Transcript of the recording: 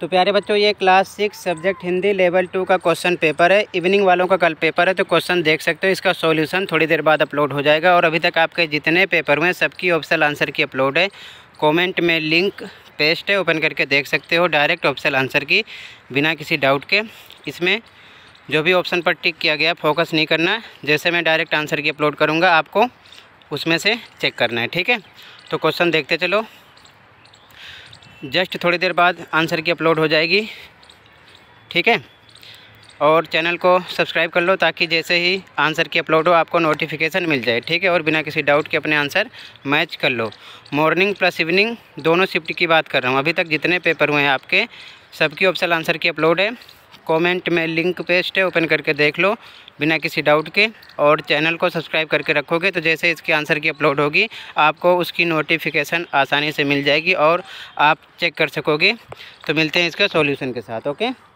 तो प्यारे बच्चों ये class six subject Hindi level two का क्वेश्चन पेपर है इवनिंग वालों का कल पेपर है तो क्वेश्चन देख सकते हो इसका सॉल्यूशन थोड़ी देर बाद अपलोड हो जाएगा और अभी तक आपके जितने पेपर हुए सबकी ऑप्शन आंसर की अपलोड है कमेंट में लिंक पेस्ट है ओपन करके देख सकते हो डायरेक्ट ऑप्शन आंसर की बिना किसी डाउट के इसमें जो भी ऑप्शन पर टिक किया गया फोकस नहीं करना जैसे मैं डायरेक्ट आंसर की अपलोड करूँगा आपको उसमें से चेक करना है ठीक है तो क्वेश्चन देखते चलो जस्ट थोड़ी देर बाद आंसर की अपलोड हो जाएगी ठीक है और चैनल को सब्सक्राइब कर लो ताकि जैसे ही आंसर की अपलोड हो आपको नोटिफिकेशन मिल जाए ठीक है और बिना किसी डाउट के अपने आंसर मैच कर लो मॉर्निंग प्लस इवनिंग दोनों शिफ्ट की बात कर रहा हूँ अभी तक जितने पेपर हुए हैं आपके सबकी ऑप्शन आंसर की अपलोड है कमेंट में लिंक पेस्ट है ओपन करके देख लो बिना किसी डाउट के और चैनल को सब्सक्राइब करके रखोगे तो जैसे इसके आंसर की अपलोड होगी आपको उसकी नोटिफिकेशन आसानी से मिल जाएगी और आप चेक कर सकोगे तो मिलते हैं इसके सॉल्यूशन के साथ ओके